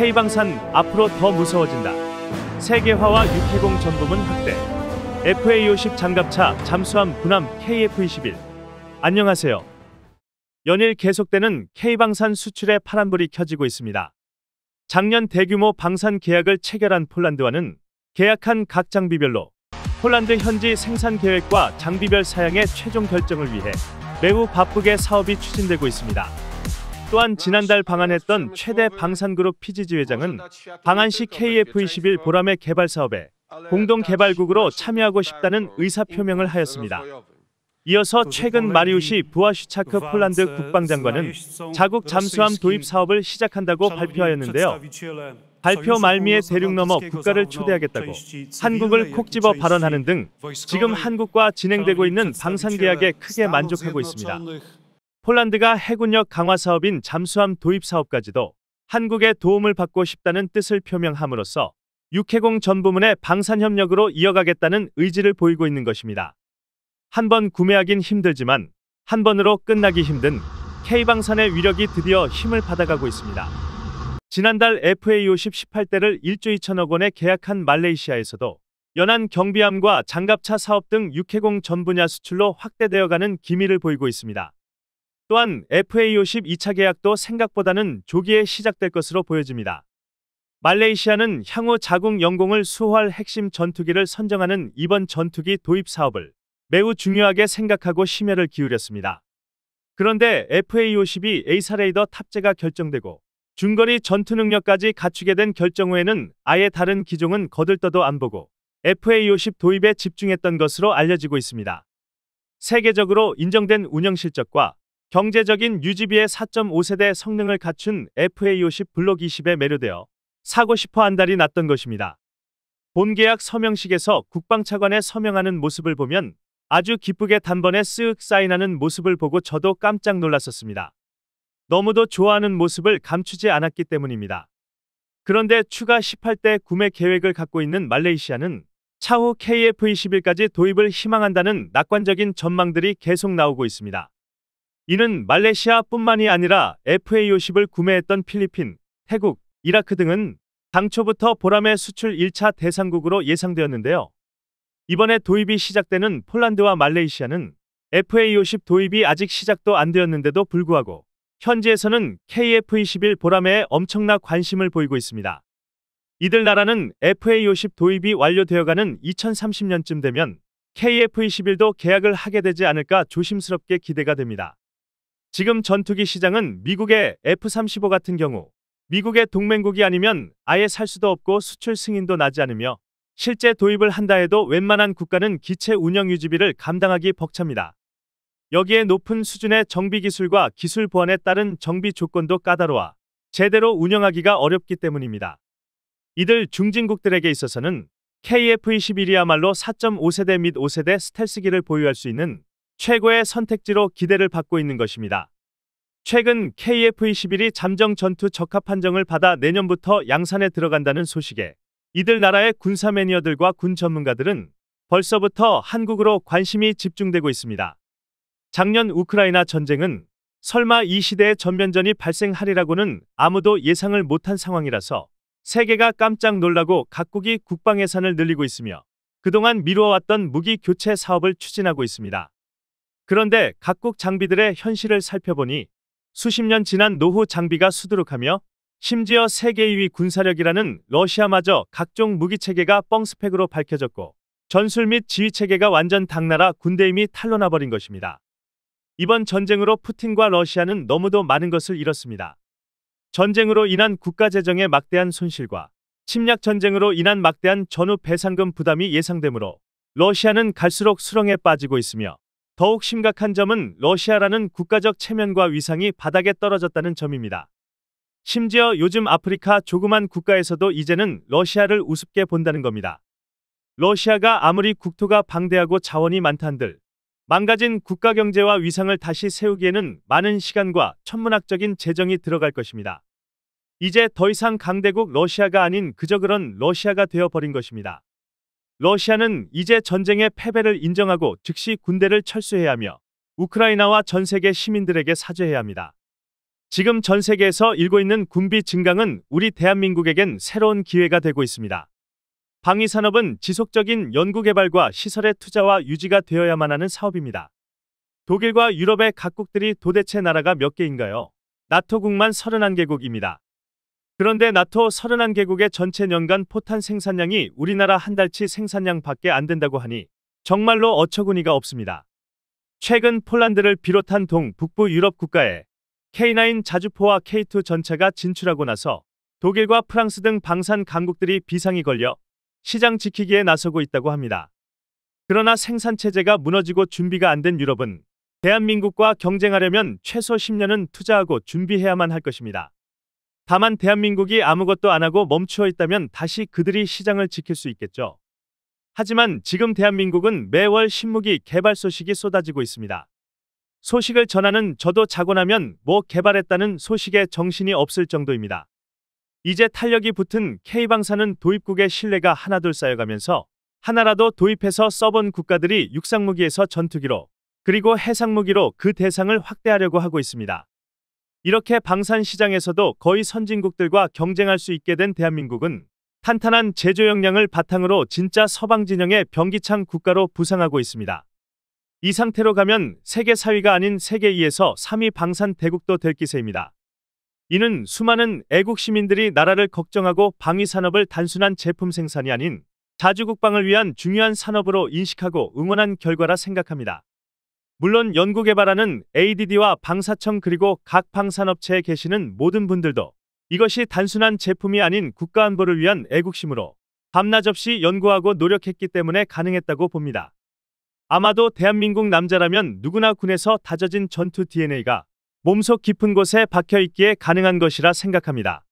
K방산 앞으로 더 무서워진다. 세계화와 육해공 전부문 확대. FA50 장갑차 잠수함 군함 KF21. 안녕하세요. 연일 계속되는 K방산 수출의 파란불이 켜지고 있습니다. 작년 대규모 방산 계약을 체결한 폴란드와는 계약한 각 장비별로 폴란드 현지 생산 계획과 장비별 사양의 최종 결정을 위해 매우 바쁘게 사업이 추진되고 있습니다. 또한 지난달 방한했던 최대 방산그룹 피지지 회장은 방한시 KF21 보람의 개발 사업에 공동개발국으로 참여하고 싶다는 의사표명을 하였습니다. 이어서 최근 마리우시 부하슈차크 폴란드 국방장관은 자국 잠수함 도입 사업을 시작한다고 발표하였는데요. 발표 말미에 대륙 넘어 국가를 초대하겠다고 한국을 콕 집어 발언하는 등 지금 한국과 진행되고 있는 방산 계약에 크게 만족하고 있습니다. 폴란드가 해군력 강화 사업인 잠수함 도입 사업까지도 한국의 도움을 받고 싶다는 뜻을 표명함으로써 육해공 전 부문의 방산 협력으로 이어가겠다는 의지를 보이고 있는 것입니다. 한 번 구매하긴 힘들지만 한 번으로 끝나기 힘든 K방산의 위력이 드디어 힘을 받아가고 있습니다. 지난달 FA50 18대를 1조 2천억 원에 계약한 말레이시아에서도 연안 경비함과 장갑차 사업 등 육해공 전 분야 수출로 확대되어가는 기미를 보이고 있습니다. 또한 f a 5 0 2차 계약도 생각보다는 조기에 시작될 것으로 보여집니다. 말레이시아는 향후 자국 영공을 수호할 핵심 전투기를 선정하는 이번 전투기 도입 사업을 매우 중요하게 생각하고 심혈을 기울였습니다. 그런데 FA-50이 A사 레이더 탑재가 결정되고 중거리 전투 능력까지 갖추게 된 결정 후에는 아예 다른 기종은 거들떠도 안 보고 FA-50 도입에 집중했던 것으로 알려지고 있습니다. 세계적으로 인정된 운영 실적과 경제적인 유지비의 4.5세대 성능을 갖춘 FA50 블록 20에 매료되어 사고 싶어 한달이 났던 것입니다. 본계약 서명식에서 국방차관에 서명하는 모습을 보면 아주 기쁘게 단번에 쓱 사인하는 모습을 보고 저도 깜짝 놀랐었습니다. 너무도 좋아하는 모습을 감추지 않았기 때문입니다. 그런데 추가 18대 구매 계획을 갖고 있는 말레이시아는 차후 KF21까지 도입을 희망한다는 낙관적인 전망들이 계속 나오고 있습니다. 이는 말레이시아뿐만이 아니라 FA50을 구매했던 필리핀, 태국, 이라크 등은 당초부터 보람의 수출 1차 대상국으로 예상되었는데요. 이번에 도입이 시작되는 폴란드와 말레이시아는 FA50 도입이 아직 시작도 안 되었는데도 불구하고 현지에서는 KF21 보람에 엄청나 관심을 보이고 있습니다. 이들 나라는 FA50 도입이 완료되어가는 2030년쯤 되면 KF21도 계약을 하게 되지 않을까 조심스럽게 기대가 됩니다. 지금 전투기 시장은 미국의 F-35 같은 경우 미국의 동맹국이 아니면 아예 살 수도 없고 수출 승인도 나지 않으며 실제 도입을 한다 해도 웬만한 국가는 기체 운영 유지비를 감당하기 벅찹니다. 여기에 높은 수준의 정비 기술과 기술 보안에 따른 정비 조건도 까다로워 제대로 운영하기가 어렵기 때문입니다. 이들 중진국들에게 있어서는 KF-21이야말로 4.5세대 및 5세대 스텔스기를 보유할 수 있는 최고의 선택지로 기대를 받고 있는 것입니다. 최근 KF-21이 e 잠정 전투 적합 판정을 받아 내년부터 양산에 들어간다는 소식에 이들 나라의 군사 매니어들과군 전문가들은 벌써부터 한국으로 관심이 집중되고 있습니다. 작년 우크라이나 전쟁은 설마 이 시대의 전면전이 발생하리라고는 아무도 예상을 못한 상황이라서 세계가 깜짝 놀라고 각국이 국방 예산을 늘리고 있으며 그동안 미루어왔던 무기 교체 사업을 추진하고 있습니다. 그런데 각국 장비들의 현실을 살펴보니 수십 년 지난 노후 장비가 수두룩하며 심지어 세계 2위 군사력이라는 러시아마저 각종 무기체계가 뻥스펙으로 밝혀졌고 전술 및 지휘체계가 완전 당나라 군대임이 탄로나버린 것입니다. 이번 전쟁으로 푸틴과 러시아는 너무도 많은 것을 잃었습니다. 전쟁으로 인한 국가 재정의 막대한 손실과 침략 전쟁으로 인한 막대한 전후 배상금 부담이 예상되므로 러시아는 갈수록 수렁에 빠지고 있으며 더욱 심각한 점은 러시아라는 국가적 체면과 위상이 바닥에 떨어졌다는 점입니다. 심지어 요즘 아프리카 조그만 국가에서도 이제는 러시아를 우습게 본다는 겁니다. 러시아가 아무리 국토가 방대하고 자원이 많다 들 망가진 국가 경제와 위상을 다시 세우기에는 많은 시간과 천문학적인 재정이 들어갈 것입니다. 이제 더 이상 강대국 러시아가 아닌 그저 그런 러시아가 되어버린 것입니다. 러시아는 이제 전쟁의 패배를 인정하고 즉시 군대를 철수해야 하며 우크라이나와 전 세계 시민들에게 사죄해야 합니다. 지금 전 세계에서 일고 있는 군비 증강은 우리 대한민국에겐 새로운 기회가 되고 있습니다. 방위산업은 지속적인 연구개발과 시설의 투자와 유지가 되어야만 하는 사업입니다. 독일과 유럽의 각국들이 도대체 나라가 몇 개인가요? 나토국만 31개국입니다. 그런데 나토 31개국의 전체 연간 포탄 생산량이 우리나라 한 달치 생산량 밖에 안 된다고 하니 정말로 어처구니가 없습니다. 최근 폴란드를 비롯한 동북부 유럽 국가에 K9 자주포와 K2 전차가 진출하고 나서 독일과 프랑스 등 방산 강국들이 비상이 걸려 시장 지키기에 나서고 있다고 합니다. 그러나 생산체제가 무너지고 준비가 안 된 유럽은 대한민국과 경쟁하려면 최소 10년은 투자하고 준비해야만 할 것입니다. 다만 대한민국이 아무것도 안 하고 멈추어 있다면 다시 그들이 시장을 지킬 수 있겠죠. 하지만 지금 대한민국은 매월 신무기 개발 소식이 쏟아지고 있습니다. 소식을 전하는 저도 자고 나면 뭐 개발했다는 소식에 정신이 없을 정도입니다. 이제 탄력이 붙은 K방사는 도입국의 신뢰가 하나둘 쌓여가면서 하나라도 도입해서 써본 국가들이 육상무기에서 전투기로 그리고 해상무기로 그 대상을 확대하려고 하고 있습니다. 이렇게 방산 시장에서도 거의 선진국들과 경쟁할 수 있게 된 대한민국은 탄탄한 제조 역량을 바탕으로 진짜 서방 진영의 변기창 국가로 부상하고 있습니다. 이 상태로 가면 세계 4위가 아닌 세계 2에서 3위 방산 대국도 될 기세입니다. 이는 수많은 애국 시민들이 나라를 걱정하고 방위 산업을 단순한 제품 생산이 아닌 자주 국방을 위한 중요한 산업으로 인식하고 응원한 결과라 생각합니다. 물론 연구개발하는 ADD와 방사청 그리고 각 방산업체에 계시는 모든 분들도 이것이 단순한 제품이 아닌 국가안보를 위한 애국심으로 밤낮 없이 연구하고 노력했기 때문에 가능했다고 봅니다. 아마도 대한민국 남자라면 누구나 군에서 다져진 전투 DNA가 몸속 깊은 곳에 박혀 있기에 가능한 것이라 생각합니다.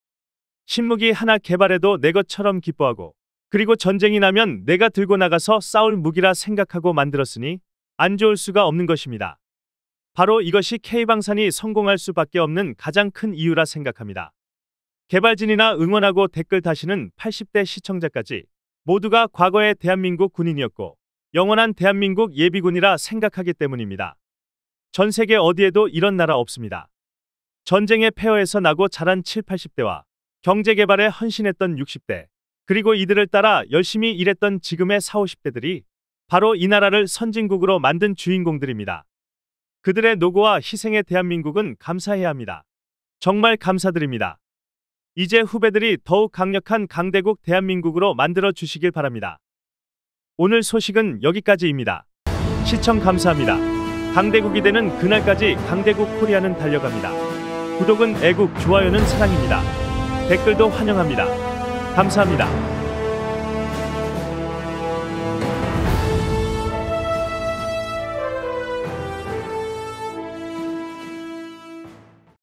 신무기 하나 개발해도 내 것처럼 기뻐하고 그리고 전쟁이 나면 내가 들고 나가서 싸울 무기라 생각하고 만들었으니 안 좋을 수가 없는 것입니다. 바로 이것이 K방산이 성공할 수밖에 없는 가장 큰 이유라 생각합니다. 개발진이나 응원하고 댓글 다시는 80대 시청자까지 모두가 과거의 대한민국 군인이었고 영원한 대한민국 예비군이라 생각하기 때문입니다. 전 세계 어디에도 이런 나라 없습니다. 전쟁의 폐허에서 나고 자란 7, 80대와 경제 개발에 헌신했던 60대, 그리고 이들을 따라 열심히 일했던 지금의 4, 50대들이 바로 이 나라를 선진국으로 만든 주인공들입니다. 그들의 노고와 희생에 대한민국은 감사해야 합니다. 정말 감사드립니다. 이제 후배들이 더욱 강력한 강대국 대한민국으로 만들어 주시길 바랍니다. 오늘 소식은 여기까지입니다. 시청 감사합니다. 강대국이 되는 그날까지 강대국 코리아는 달려갑니다. 구독은 애국, 좋아요는 사랑입니다. 댓글도 환영합니다. 감사합니다.